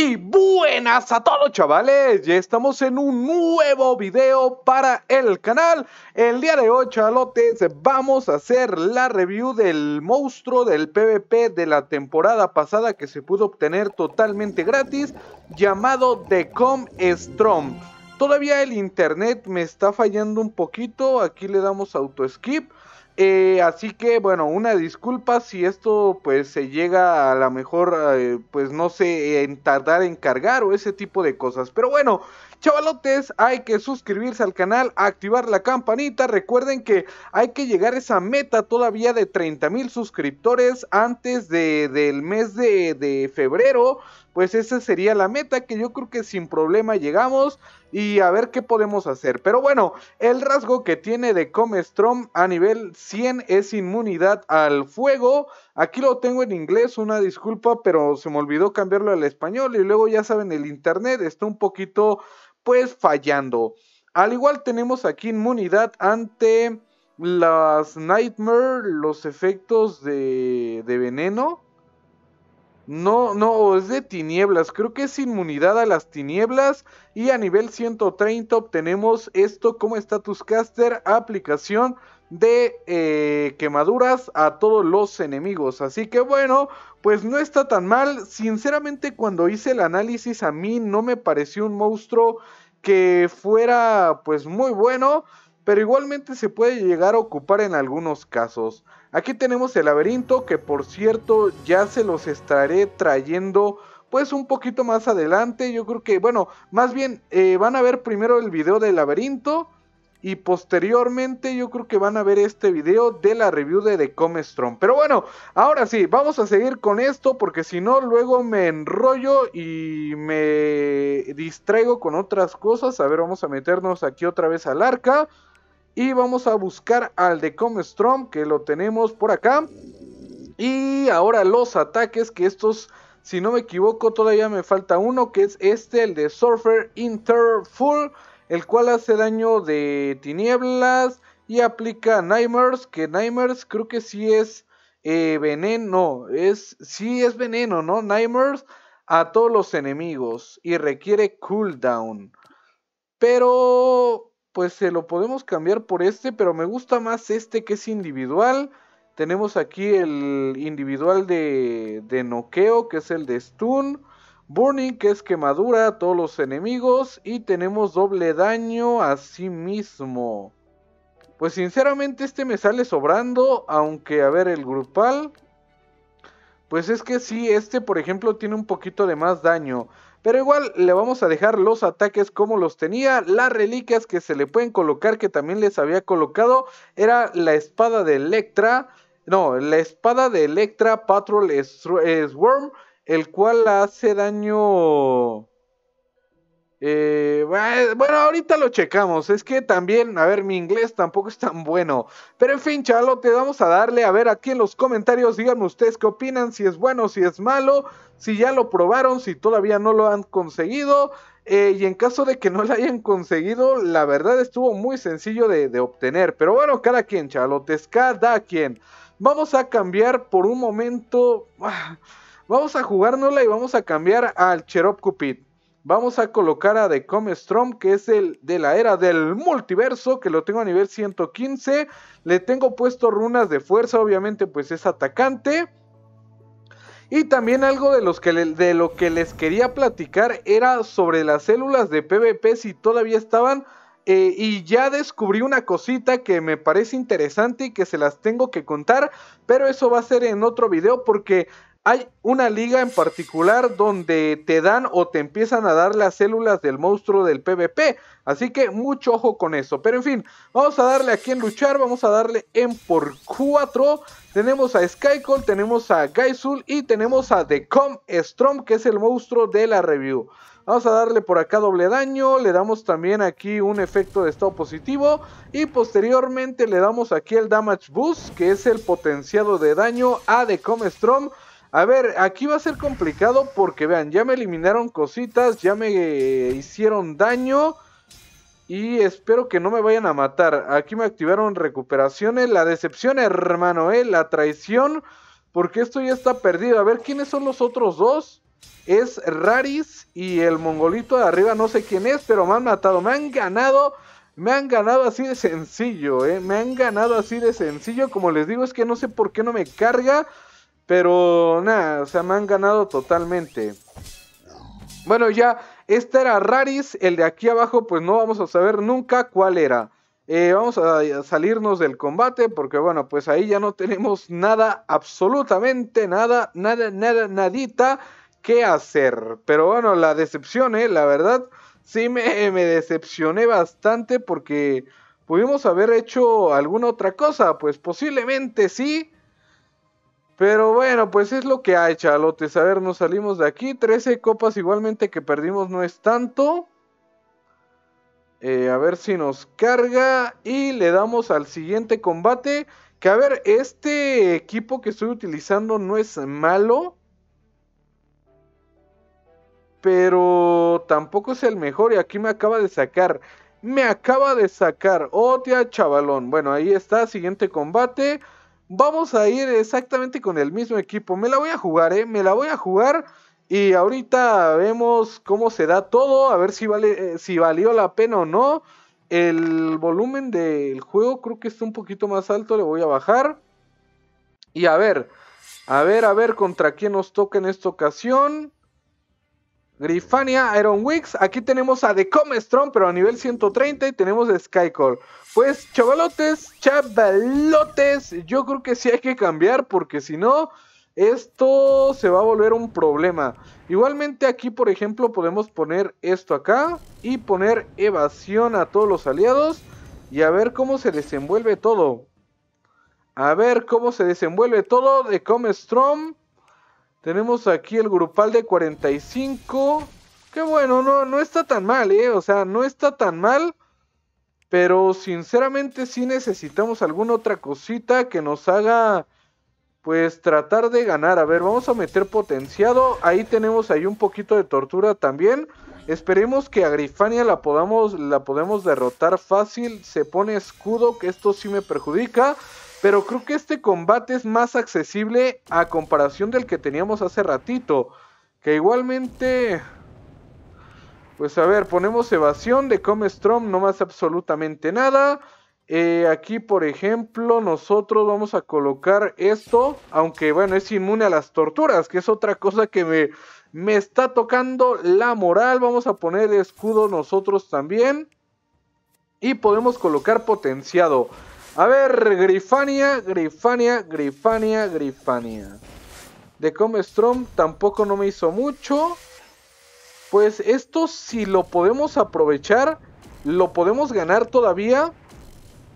Y buenas a todos chavales, ya estamos en un nuevo video para el canal El día de hoy chavalotes vamos a hacer la review del monstruo del PvP de la temporada pasada que se pudo obtener totalmente gratis Llamado The Com Strong Todavía el internet me está fallando un poquito, aquí le damos auto skip eh, así que bueno, una disculpa si esto pues se llega a la mejor eh, pues no sé en tardar en cargar o ese tipo de cosas. Pero bueno, chavalotes, hay que suscribirse al canal, activar la campanita. Recuerden que hay que llegar a esa meta todavía de 30 mil suscriptores antes de, del mes de, de febrero. Pues esa sería la meta que yo creo que sin problema llegamos y a ver qué podemos hacer. Pero bueno, el rasgo que tiene de Comestrom a nivel 100 es inmunidad al fuego. Aquí lo tengo en inglés, una disculpa, pero se me olvidó cambiarlo al español. Y luego ya saben, el internet está un poquito, pues, fallando. Al igual tenemos aquí inmunidad ante las Nightmare, los efectos de, de veneno. No, no, es de tinieblas. Creo que es inmunidad a las tinieblas. Y a nivel 130 obtenemos esto como status caster, aplicación de eh, quemaduras a todos los enemigos. Así que bueno, pues no está tan mal. Sinceramente cuando hice el análisis a mí no me pareció un monstruo que fuera pues muy bueno. Pero igualmente se puede llegar a ocupar en algunos casos. Aquí tenemos el laberinto que por cierto ya se los estaré trayendo pues un poquito más adelante. Yo creo que bueno, más bien eh, van a ver primero el video del laberinto. Y posteriormente yo creo que van a ver este video de la review de The Comestron. Pero bueno, ahora sí, vamos a seguir con esto porque si no luego me enrollo y me distraigo con otras cosas. A ver, vamos a meternos aquí otra vez al arca. Y vamos a buscar al de Comestron que lo tenemos por acá. Y ahora los ataques que estos... Si no me equivoco, todavía me falta uno, que es este, el de Surfer Interfull el cual hace daño de tinieblas y aplica Nightmares, que Nightmares creo que sí es eh, veneno, es, sí es veneno, ¿no? Nightmares a todos los enemigos y requiere cooldown. Pero, pues se lo podemos cambiar por este, pero me gusta más este que es individual. Tenemos aquí el individual de, de noqueo, que es el de stun. Burning, que es quemadura a todos los enemigos. Y tenemos doble daño a sí mismo. Pues sinceramente este me sale sobrando. Aunque, a ver, el grupal. Pues es que sí, este por ejemplo tiene un poquito de más daño. Pero igual le vamos a dejar los ataques como los tenía. Las reliquias que se le pueden colocar, que también les había colocado, era la espada de Electra. No, la espada de Electra Patrol eh, Swarm el cual hace daño... Eh, bueno, ahorita lo checamos. Es que también, a ver, mi inglés tampoco es tan bueno. Pero en fin, chalote, vamos a darle. A ver, aquí en los comentarios, díganme ustedes qué opinan, si es bueno, si es malo, si ya lo probaron, si todavía no lo han conseguido. Eh, y en caso de que no lo hayan conseguido, la verdad estuvo muy sencillo de, obtener. Pero bueno, cada quien, chalote. cada quien. Vamos a cambiar por un momento. Ah, Vamos a jugárnosla y vamos a cambiar al Cherub Cupid. Vamos a colocar a The Comestrom, que es el de la era del multiverso, que lo tengo a nivel 115. Le tengo puesto runas de fuerza, obviamente, pues es atacante. Y también algo de, los que de lo que les quería platicar era sobre las células de PvP, si todavía estaban. Eh, y ya descubrí una cosita que me parece interesante y que se las tengo que contar, pero eso va a ser en otro video porque hay una liga en particular donde te dan o te empiezan a dar las células del monstruo del PvP. Así que mucho ojo con eso. Pero en fin, vamos a darle aquí en luchar. Vamos a darle en por 4. Tenemos a Skycall, tenemos a Gaisul y tenemos a The Com Strom, que es el monstruo de la review. Vamos a darle por acá doble daño, le damos también aquí un efecto de estado positivo y posteriormente le damos aquí el Damage Boost, que es el potenciado de daño a The Com Strom. A ver, aquí va a ser complicado porque vean, ya me eliminaron cositas, ya me hicieron daño. Y espero que no me vayan a matar. Aquí me activaron recuperaciones. La decepción, hermano, ¿eh? La traición. Porque esto ya está perdido. A ver, ¿quiénes son los otros dos? Es Raris y el mongolito de arriba. No sé quién es, pero me han matado. Me han ganado. Me han ganado así de sencillo, ¿eh? Me han ganado así de sencillo. Como les digo, es que no sé por qué no me carga. Pero nada, o sea, me han ganado totalmente. Bueno, ya, este era Raris, el de aquí abajo, pues no vamos a saber nunca cuál era. Eh, vamos a salirnos del combate porque bueno, pues ahí ya no tenemos nada, absolutamente nada, nada, nada, nadita que hacer. Pero bueno, la decepción, eh, la verdad, sí me, me decepcioné bastante porque pudimos haber hecho alguna otra cosa, pues posiblemente sí. Pero bueno, pues es lo que hay, chalotes. A ver, nos salimos de aquí. 13 copas igualmente que perdimos no es tanto. Eh, a ver si nos carga. Y le damos al siguiente combate. Que a ver, este equipo que estoy utilizando no es malo. Pero tampoco es el mejor. Y aquí me acaba de sacar. Me acaba de sacar. Oh, chavalón. Bueno, ahí está. Siguiente combate vamos a ir exactamente con el mismo equipo. Me la voy a jugar, ¿eh? Me la voy a jugar. Y ahorita vemos cómo se da todo, a ver si, vale, eh, si valió la pena o no. El volumen del juego creo que está un poquito más alto, le voy a bajar. Y a ver, a ver, a ver contra quién nos toca en esta ocasión. Grifania, Iron Wicks. Aquí tenemos a The Comestron, pero a nivel 130. Y tenemos a Skycore. Pues, chavalotes, chavalotes. Yo creo que sí hay que cambiar, porque si no, esto se va a volver un problema. Igualmente, aquí, por ejemplo, podemos poner esto acá. Y poner evasión a todos los aliados. Y a ver cómo se desenvuelve todo. A ver cómo se desenvuelve todo. The Comestron. Tenemos aquí el grupal de 45. qué bueno, no, no está tan mal, ¿eh? O sea, no está tan mal. Pero sinceramente sí necesitamos alguna otra cosita que nos haga pues tratar de ganar. A ver, vamos a meter potenciado. Ahí tenemos ahí un poquito de tortura también. Esperemos que a Grifania la podamos la podemos derrotar fácil. Se pone escudo, que esto sí me perjudica. Pero creo que este combate es más accesible a comparación del que teníamos hace ratito. Que igualmente... Pues a ver, ponemos evasión de Comestrom, no más absolutamente nada. Eh, aquí, por ejemplo, nosotros vamos a colocar esto, aunque bueno, es inmune a las torturas, que es otra cosa que me, me está tocando la moral. Vamos a poner escudo nosotros también. Y podemos colocar potenciado. A ver, Grifania, Grifania, Grifania, Grifania. De Comestrom tampoco no me hizo mucho. Pues esto si lo podemos aprovechar, lo podemos ganar todavía.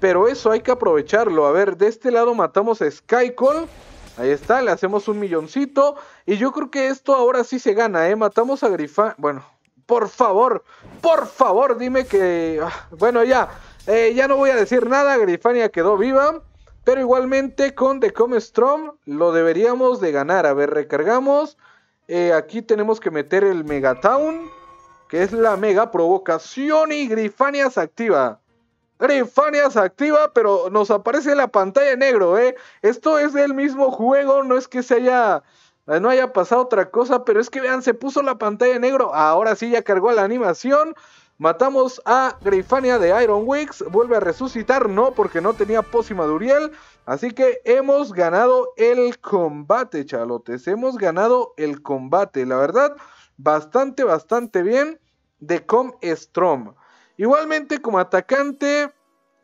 Pero eso hay que aprovecharlo. A ver, de este lado matamos a Skycall. Ahí está, le hacemos un milloncito. Y yo creo que esto ahora sí se gana, ¿eh? Matamos a Grifania. Bueno, por favor, por favor, dime que... Ah, bueno, ya, eh, ya no voy a decir nada, Grifania quedó viva. Pero igualmente con The Comestrom lo deberíamos de ganar. A ver, recargamos. Eh, aquí tenemos que meter el Megatown. Que es la mega provocación. Y Grifania activa. Grifania activa, pero nos aparece la pantalla negro, ¿eh? Esto es del mismo juego, no es que se haya... No haya pasado otra cosa, pero es que vean, se puso la pantalla en negro. Ahora sí ya cargó la animación. Matamos a Greifania de Iron Wix... Vuelve a resucitar. No, porque no tenía pócima de Así que hemos ganado el combate, chalotes. Hemos ganado el combate. La verdad, bastante, bastante bien. De Com Strom. Igualmente, como atacante.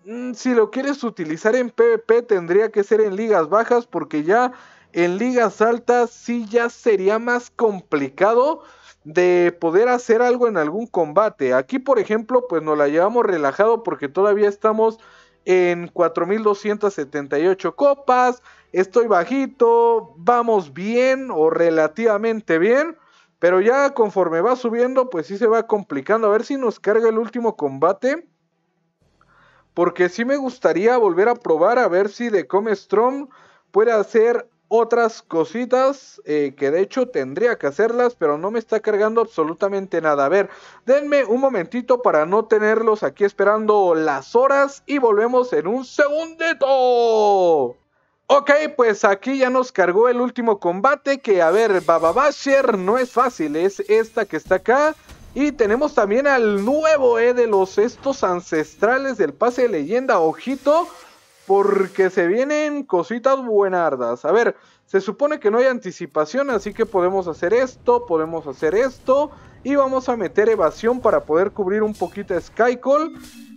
Mm, si lo quieres utilizar en PvP, tendría que ser en ligas bajas. Porque ya en ligas altas sí ya sería más complicado de poder hacer algo en algún combate. Aquí, por ejemplo, pues nos la llevamos relajado porque todavía estamos en 4.278 copas, estoy bajito, vamos bien o relativamente bien, pero ya conforme va subiendo, pues sí se va complicando. A ver si nos carga el último combate. Porque sí me gustaría volver a probar a ver si de Comestrom puede hacer otras cositas eh, que de hecho tendría que hacerlas, pero no me está cargando absolutamente nada. A ver, denme un momentito para no tenerlos aquí esperando las horas y volvemos en un segundito. Ok, pues aquí ya nos cargó el último combate que, a ver, Baba no es fácil, es esta que está acá. Y tenemos también al nuevo, E de los estos ancestrales del pase de leyenda, ojito porque se vienen cositas buenardas. A ver, se supone que no hay anticipación, así que podemos hacer esto, podemos hacer esto. Y vamos a meter evasión para poder cubrir un poquito Skycall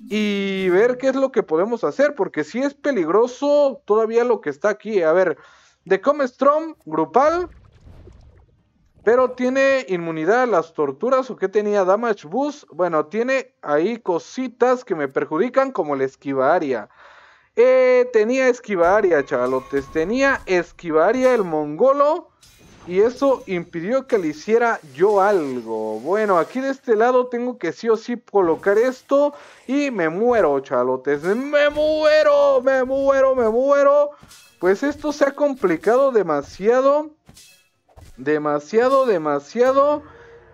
y ver qué es lo que podemos hacer, porque si es peligroso todavía lo que está aquí. A ver, de Comestrom, grupal. Pero tiene inmunidad a las torturas o que tenía Damage Boost. Bueno, tiene ahí cositas que me perjudican como la esquivaria área. Eh, tenía Esquivaria, chavalotes. Tenía Esquivaria el mongolo. Y eso impidió que le hiciera yo algo. Bueno, aquí de este lado tengo que sí o sí colocar esto. Y me muero, chalotes. Me muero, me muero, me muero. Pues esto se ha complicado demasiado. Demasiado, demasiado.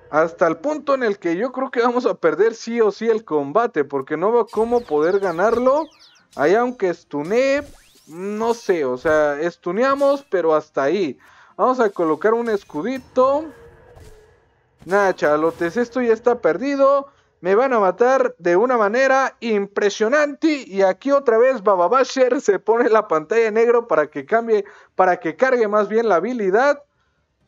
Hasta el punto en el que yo creo que vamos a perder sí o sí el combate. Porque no veo cómo poder ganarlo. Ahí aunque estune, no sé, o sea, estuneamos, pero hasta ahí. Vamos a colocar un escudito. Nada, chalotes, esto ya está perdido. Me van a matar de una manera impresionante. Y aquí otra vez Baba se pone la pantalla en negro para que cambie, para que cargue más bien la habilidad.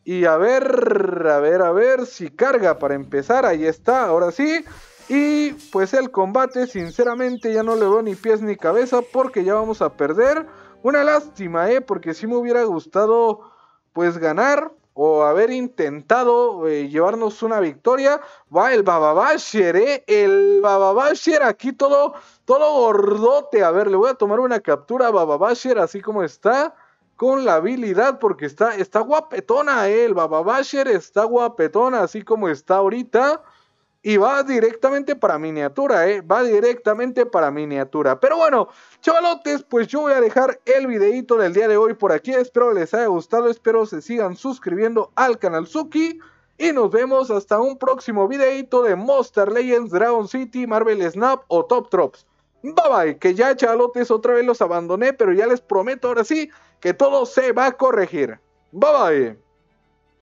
Y a ver, a ver, a ver si carga para empezar. Ahí está, ahora sí. Y pues el combate, sinceramente, ya no le veo ni pies ni cabeza porque ya vamos a perder. Una lástima, ¿eh? Porque si me hubiera gustado pues ganar o haber intentado eh, llevarnos una victoria. Va el Bababasher, ¿eh? El Bababasher aquí todo, todo gordote. A ver, le voy a tomar una captura a Bababasher así como está. Con la habilidad, porque está, está guapetona, ¿eh? El Bababasher está guapetona, así como está ahorita y va directamente para miniatura, ¿eh? Va directamente para miniatura. Pero bueno, chavalotes, pues yo voy a dejar el videito del día de hoy por aquí. Espero les haya gustado, espero se sigan suscribiendo al canal Suki. Y nos vemos hasta un próximo videito de Monster Legends, Dragon City, Marvel Snap o Top Drops. Bye bye, que ya chavalotes otra vez los abandoné, pero ya les prometo ahora sí que todo se va a corregir. Bye bye.